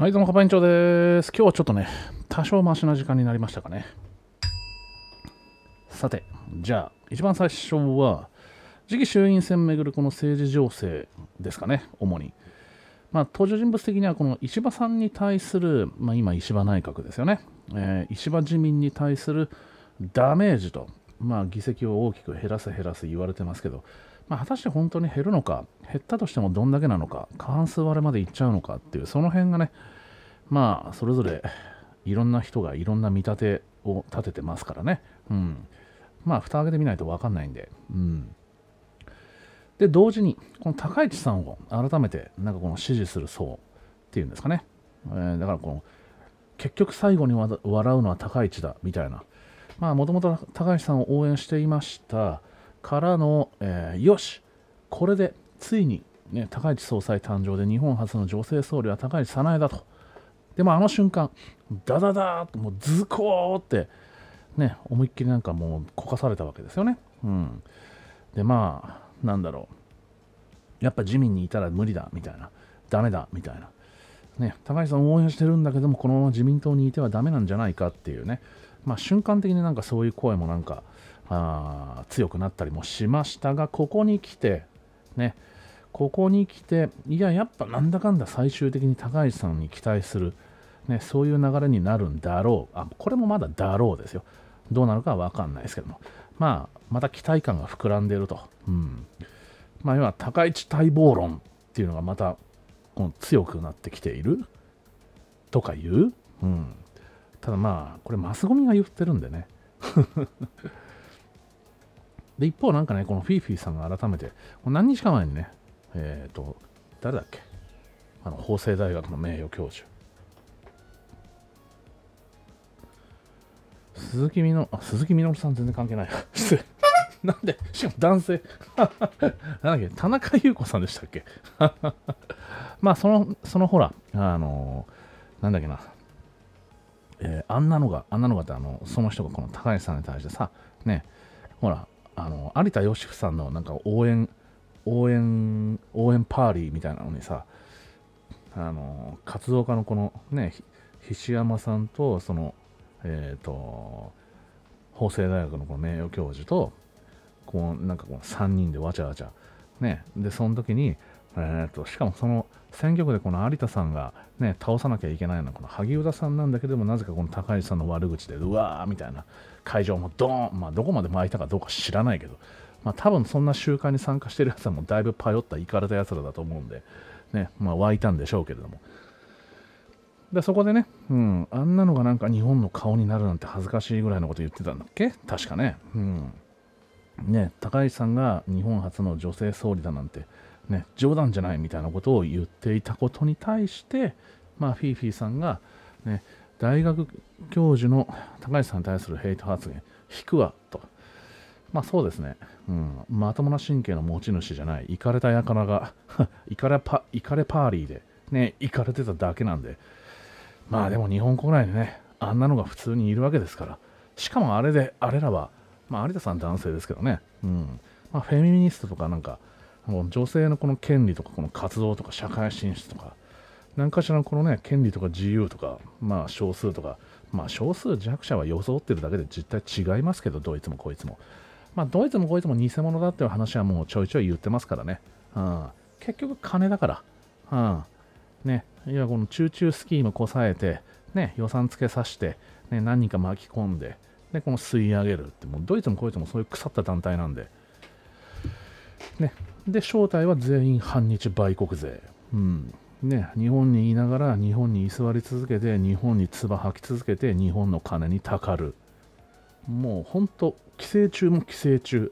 はい、どうも、カバン長です。今日はちょっとね、多少マシな時間になりましたかね。さて、じゃあ、一番最初は、次期衆院選めぐるこの政治情勢ですかね、主に。まあ、登場人物的には、この石破さんに対する、まあ、今、石破内閣ですよね、えー、石破自民に対するダメージとまあ、議席を大きく減らせ減らせ言われてますけど、まあ、果たして本当に減るのか、減ったとしてもどんだけなのか、過半数割れまでいっちゃうのかっていう、その辺がね、まあ、それぞれいろんな人がいろんな見立てを立ててますからね、うん、まあ、蓋開けてみないと分かんないんで、うん。で、同時に、この高市さんを改めて、なんかこの支持する層っていうんですかね、えー、だからこの、結局最後に笑うのは高市だみたいな、もともと高橋さんを応援していましたからの、えー、よし、これでついに、ね、高市総裁誕生で日本初の女性総理は高市早苗だと。でもあの瞬間、ダダダーともうズコーって、ね、思いっきりなんかもうこかされたわけですよね。うん、で、まあ、なんだろう。やっぱ自民にいたら無理だみたいな、ダメだみたいな。ね、高市さん応援してるんだけども、このまま自民党にいてはダメなんじゃないかっていうね。まあ、瞬間的になんかそういう声もなんかあ強くなったりもしましたが、ここに来て、ね、ここに来て、いや、やっぱなんだかんだ最終的に高橋さんに期待する、ね、そういう流れになるんだろう。あ、これもまだだろうですよ。どうなるかは分かんないですけども。まあ、また期待感が膨らんでいると。うん。まあ、要は高市待望論っていうのがまたこの強くなってきているとかいう。うん。ただまあ、これマスゴミが言ってるんでね。で、一方なんかね、このフィーフィーさんが改めて、何日か前にね、えっ、ー、と、誰だっけあの、法政大学の名誉教授。鈴木みの、あ、鈴木みのるさん全然関係ない。失礼。なんで、しかも男性。なんだっけ、田中優子さんでしたっけ まあ、その、そのほら、あのなんだっけな、えー、あんなのが、あんなのがってあの、その人がこの高橋さんに対してさ、ね、ほら、あの、有田芳生さんのなんか応援、応援、応援パーリーみたいなのにさ、あの、活動家のこのね、菱山さんと、その、えっ、ー、と、法政大学のこの名誉教授と、こう、なんかこの3人でわちゃわちゃ、ね、で、その時に、えっ、ー、と、しかもその、選挙区でこの有田さんが、ね、倒さなきゃいけないのはこの萩生田さんなんだけどもなぜかこの高市さんの悪口でうわーみたいな会場もドーン、まあ、どこまで巻いたかどうか知らないけど、まあ、多分そんな集会に参加してるやつはもうだいぶパヨったいかれたやつらだと思うんで、ねまあ、湧いたんでしょうけれども。でそこでね、うん、あんなのがなんか日本の顔になるなんて恥ずかしいぐらいのこと言ってたんだっけ確かね。うんね、高市さんが日本初の女性総理だなんてね、冗談じゃないみたいなことを言っていたことに対して、まあ、フィーフィーさんが、ね、大学教授の高橋さんに対するヘイト発言、引くわと。まあそうですね、うん、まともな神経の持ち主じゃない、イカれた輩が、イカれパイカれパーリーで、ね、イカれてただけなんで、まあでも日本国内でね、あんなのが普通にいるわけですから、しかもあれで、あれらは、まあ有田さん男性ですけどね、うん、まあフェミニストとかなんか、もう女性のこの権利とか、この活動とか、社会進出とか、何かしらのこのね、権利とか自由とか、まあ少数とか、まあ少数弱者は装ってるだけで実態違いますけど、どいつもこいつも。まあどいつもこいつも偽物だっていう話はもうちょいちょい言ってますからね。うん。結局金だから。うん。ね、いやこの中中スキームこさえて、ね、予算付けさして、ね、何人か巻き込んで、で、この吸い上げるって、もうドイツもこいつもそういう腐った団体なんで、ね、で、正体は全員反日売国勢。うん。ね、日本にいながら日本に居座り続けて、日本に唾吐き続けて、日本の金にたかる。もうほんと、寄生虫も寄生虫。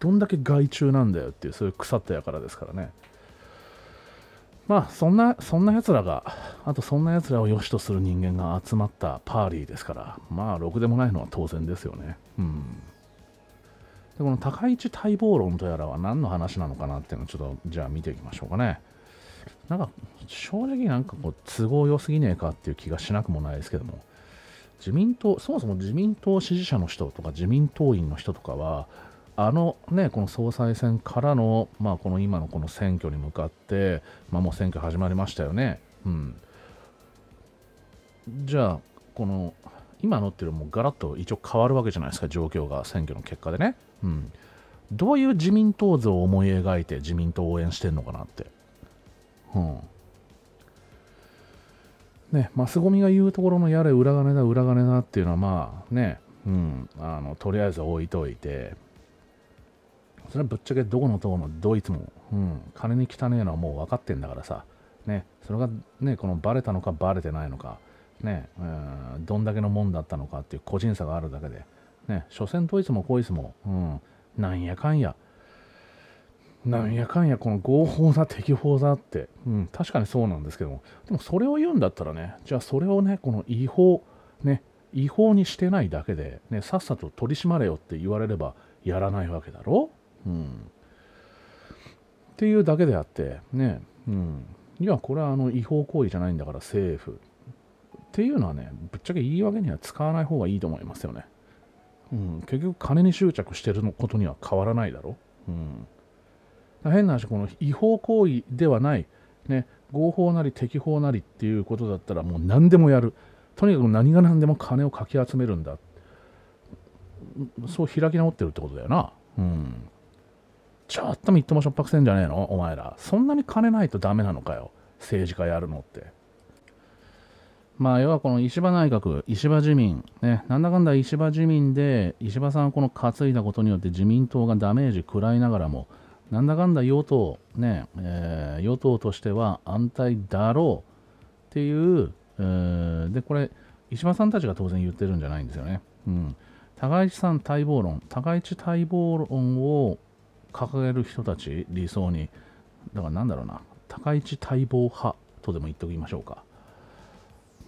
どんだけ害虫なんだよっていう、そういう腐ったやからですからね。まあ、そんな、そんな奴らが、あとそんな奴らを良しとする人間が集まったパーリーですから、まあ、ろくでもないのは当然ですよね。うん。でこの高市待望論とやらは何の話なのかなっていうのをちょっとじゃあ見ていきましょうかね。なんか正直なんかこう都合良すぎねえかっていう気がしなくもないですけども自民党そもそも自民党支持者の人とか自民党員の人とかはあのねこの総裁選からのまあこの今のこの選挙に向かってまあもう選挙始まりましたよねうんじゃあこの今のっていうのはもうガラッと一応変わるわけじゃないですか、状況が、選挙の結果でね。うん。どういう自民党像を思い描いて自民党を応援してんのかなって。うん。ね、マスゴミが言うところのやれ裏金だ裏金だっていうのはまあね、うん、あのとりあえず置いといてそれはぶっちゃけどこの党のドイツも、うん、金に汚ねえのはもう分かってんだからさ、ね、それがねこのバレたのかバレてないのかね、えー、どんだけのもんだったのかっていう個人差があるだけで、ね、所詮ドイツもこいつも、うん、なんやかんや、なんやかんや、この合法だ、適法だって、うん、確かにそうなんですけども、でもそれを言うんだったらね、じゃあそれをね、この違法、ね、違法にしてないだけで、ね、さっさと取り締まれよって言われれば、やらないわけだろうん。っていうだけであって、ね、うん。いや、これはあの違法行為じゃないんだから、政府、っていうのはね、ぶっちゃけ言い訳には使わない方がいいと思いますよね。うん、結局金に執着してるのことには変わらないだろう。うん、変な話、この違法行為ではない、ね、合法なり適法なりっていうことだったらもう何でもやる。とにかく何が何でも金をかき集めるんだ。そう開き直ってるってことだよな。うん。ちょっとみっともしょっぱくせんじゃねえのお前ら。そんなに金ないとダメなのかよ。政治家やるのって。まあ、要はこの石破内閣、石破自民、ね、なんだかんだ石破自民で、石破さんをこの担いだことによって自民党がダメージ食らいながらも、なんだかんだ与党、ねえー、与党としては安泰だろうっていう、えー、でこれ、石破さんたちが当然言ってるんじゃないんですよね。うん、高市さん待望論、高市待望論を掲げる人たち、理想に、だからなんだろうな、高市待望派とでも言っておきましょうか。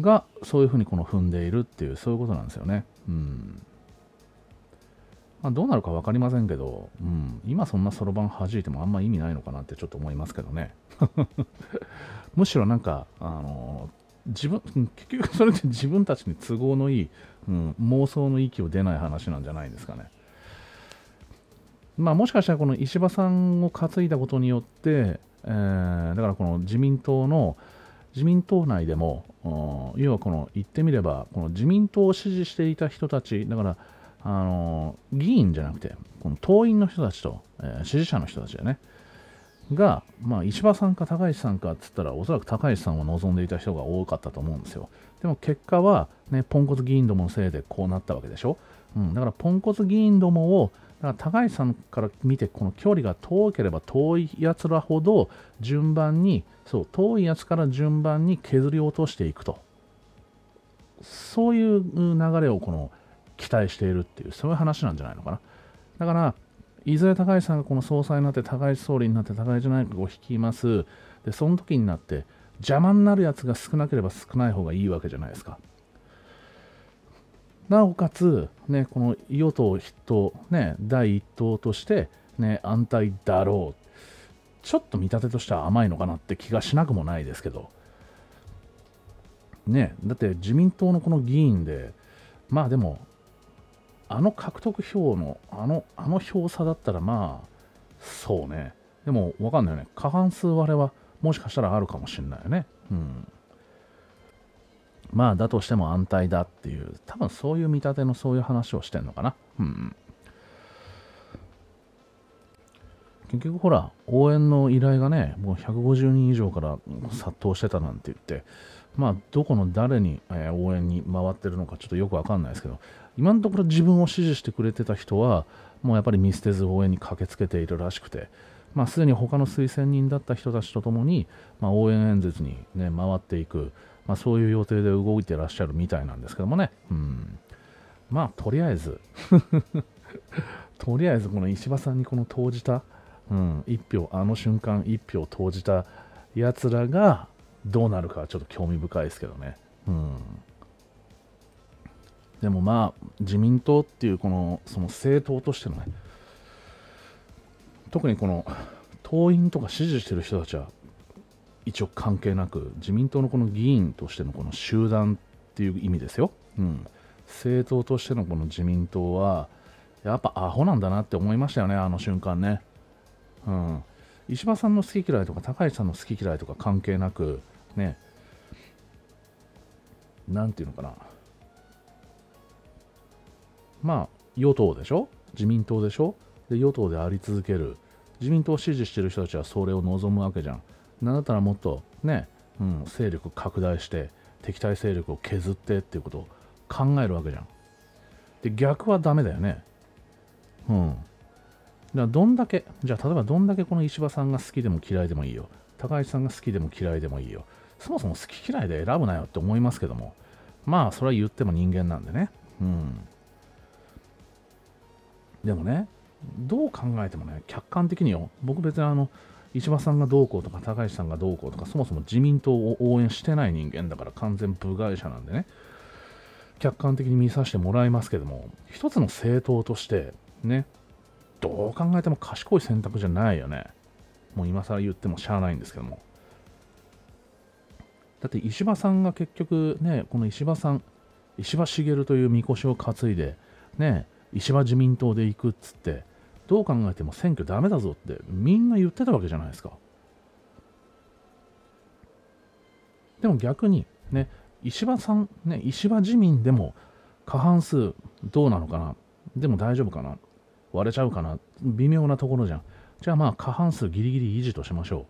がそういうふうにこの踏んでいるっていうそういうことなんですよね。うんまあ、どうなるか分かりませんけど、うん、今そんなそろばん弾いてもあんま意味ないのかなってちょっと思いますけどね。むしろなんか、あの自分結局それって 自分たちに都合のいい、うん、妄想の域を出ない話なんじゃないですかね。まあ、もしかしたらこの石破さんを担いだことによって、えー、だからこの自民党の、自民党内でも、要はこの言ってみれば、この自民党を支持していた人たち、だから、あの議員じゃなくて、この党員の人たちと、えー、支持者の人たちだね、が、まあ、石破さんか高市さんかっつったら、おそらく高市さんを望んでいた人が多かったと思うんですよ。でも結果は、ね、ポンコツ議員どものせいでこうなったわけでしょ。うん、だから、ポンコツ議員どもをだから高橋さんから見てこの距離が遠ければ遠いやつらほど順番にそう遠いやつから順番に削り落としていくとそういう流れをこの期待しているっていうそういう話なんじゃないのかなだからいずれ高橋さんがこの総裁になって高橋総理になって高市内閣を率いますでその時になって邪魔になるやつが少なければ少ない方がいいわけじゃないですかなおかつ、ね、この与党筆頭、ね、第一党として、ね、安泰だろう。ちょっと見立てとしては甘いのかなって気がしなくもないですけど。ね、だって自民党のこの議員で、まあでも、あの獲得票の、あの、あの票差だったらまあ、そうね。でも、わかんないよね。過半数割れは、もしかしたらあるかもしれないよね。うん。まあ、だとしても安泰だっていう、多分そういう見立てのそういう話をしてんのかな。うん。結局ほら、応援の依頼がね、もう150人以上から殺到してたなんて言って、まあ、どこの誰に、えー、応援に回ってるのかちょっとよくわかんないですけど、今のところ自分を支持してくれてた人は、もうやっぱり見捨てず応援に駆けつけているらしくて、まあ、すでに他の推薦人だった人たちと共に、まあ、応援演説に、ね、回っていく。まあ、そういう予定で動いてらっしゃるみたいなんですけどもね、うん、まあとりあえず とりあえずこの石破さんにこの投じた、うん、1票あの瞬間1票投じたやつらがどうなるかちょっと興味深いですけどね、うん、でもまあ自民党っていうこのその政党としてのね特にこの党員とか支持してる人たちは一応関係なく自民党のこの議員としてのこの集団っていう意味ですよ、うん、政党としてのこの自民党はやっぱアホなんだなって思いましたよねあの瞬間ね、うん、石破さんの好き嫌いとか高市さんの好き嫌いとか関係なくね何ていうのかなまあ与党でしょ自民党でしょで与党であり続ける自民党を支持してる人たちはそれを望むわけじゃんなんだったらもっとね、うん、勢力拡大して敵対勢力を削ってっていうことを考えるわけじゃん。で逆はダメだよね。うん。だからどんだけ、じゃあ例えばどんだけこの石破さんが好きでも嫌いでもいいよ。高市さんが好きでも嫌いでもいいよ。そもそも好き嫌いで選ぶなよって思いますけども。まあそれは言っても人間なんでね。うん。でもね、どう考えてもね、客観的によ、僕別にあの、石破さんがどうこうとか高市さんがどうこうとかそもそも自民党を応援してない人間だから完全部外者なんでね客観的に見させてもらいますけども一つの政党としてねどう考えても賢い選択じゃないよねもう今更言ってもしゃあないんですけどもだって石破さんが結局ねこの石破さん石破茂というみこしを担いでね石破自民党で行くっつってどう考えても選挙ダメだぞってみんな言ってたわけじゃないですか。でも逆に、ね、石破さん、ね、石破自民でも過半数どうなのかなでも大丈夫かな割れちゃうかな微妙なところじゃん。じゃあまあ過半数ギリギリ維持としましょ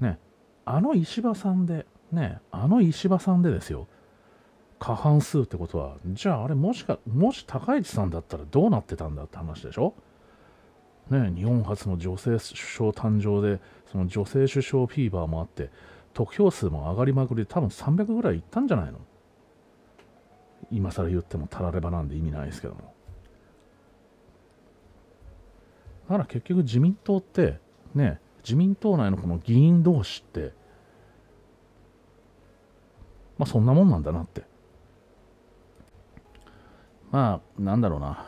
う。ね、あの石破さんで、ね、あの石破さんでですよ。過半数ってことはじゃああれもしかもし高市さんだったらどうなってたんだって話でしょね日本初の女性首相誕生でその女性首相フィーバーもあって得票数も上がりまくり多分300ぐらいいったんじゃないの今更言ってもたらればなんで意味ないですけどもだから結局自民党ってね自民党内のこの議員同士ってまあそんなもんなんだなってまあ、なんだろうな。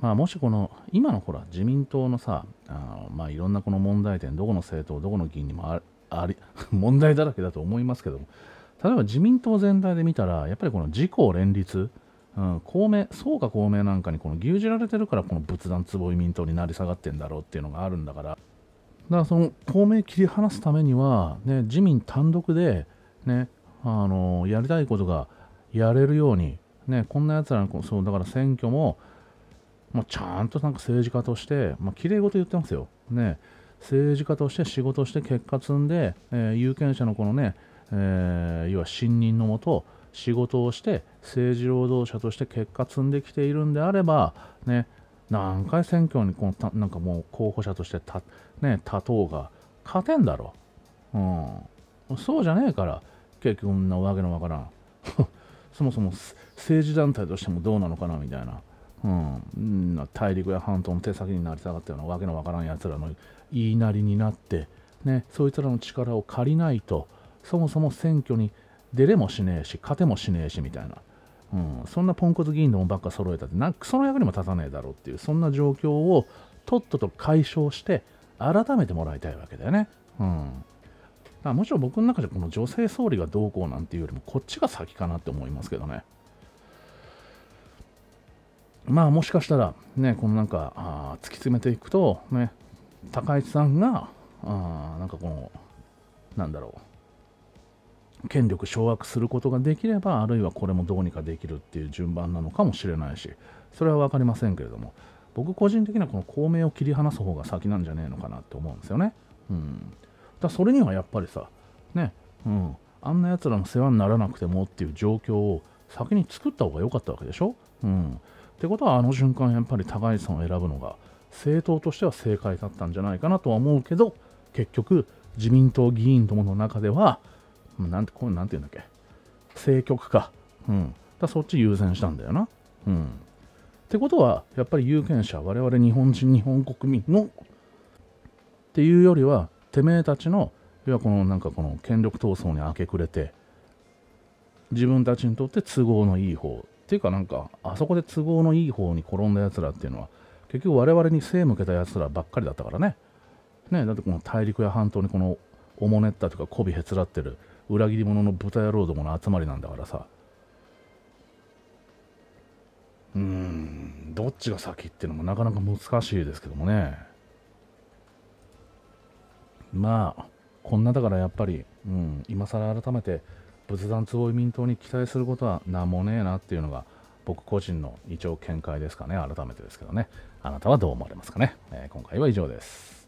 まあ、もしこの、今のほら、自民党のさ、あまあ、いろんなこの問題点、どこの政党、どこの議員にもあり、問題だらけだと思いますけども、例えば自民党全体で見たら、やっぱりこの自公連立、うん、公明、そうか公明なんかにこの牛耳られてるから、この仏壇坪井民党になり下がってんだろうっていうのがあるんだから、だからその公明切り離すためには、ね、自民単独で、ね、あのやりたいことがやれるように、ね、こんなやつらの、そう、だから選挙も、まあ、ちゃんとなんか政治家として、まあ、綺麗事言ってますよ。ね、政治家として仕事して結果積んで、えー、有権者のこのね、えー、要は信任のもと、仕事をして政治労働者として結果積んできているんであれば、ね、何回選挙にこのなんかもう候補者としてね、立とうが勝てんだろう、うん、そうじゃねえから結局なわけのわからんそもそも政治団体としてもどうなのかなみたいな、うん、大陸や半島の手先になり下がったようなわけのわからんやつらの言いなりになって、ね、そいつらの力を借りないとそもそも選挙に出れもしねえし勝てもしねえしみたいな、うん、そんなポンコツ議員どもばっか揃えたってなんかその役にも立たねえだろうっていうそんな状況をとっとと解消して改めてもらいたいわけだよね。うんだもちろ僕の中でこの女性総理がどうこうなんていうよりも、こっちが先かなって思いますけどね。まあもしかしたら、ね、このなんか、あ突き詰めていくと、ね、高市さんが、あなんかこの、なんだろう、権力掌握することができれば、あるいはこれもどうにかできるっていう順番なのかもしれないし、それは分かりませんけれども、僕個人的にはこの公明を切り離す方が先なんじゃねえのかなって思うんですよね。うんだそれにはやっぱりさ、ね、うん、あんなやつらの世話にならなくてもっていう状況を先に作った方が良かったわけでしょうん。ってことは、あの瞬間、やっぱり高市さんを選ぶのが、政党としては正解だったんじゃないかなとは思うけど、結局、自民党議員どもの中では、なんて、これなんて言うんだっけ、政局か。うん。だそっち優先したんだよな。うん。ってことは、やっぱり有権者、我々日本人、日本国民のっていうよりは、てめえたちの要はこのなんかこの権力闘争に明け暮れて自分たちにとって都合のいい方っていうかなんかあそこで都合のいい方に転んだやつらっていうのは結局我々に背向けたやつらばっかりだったからねねだってこの大陸や半島にこのおもねったというか媚びへつらってる裏切り者の豚野郎どもの集まりなんだからさうんどっちが先っていうのもなかなか難しいですけどもねまあ、こんなだからやっぱり、うん、今更改めて仏壇ぼ井民党に期待することは何もねえなっていうのが僕個人の一応見解ですかね改めてですけどねあなたはどう思われますかね、えー、今回は以上です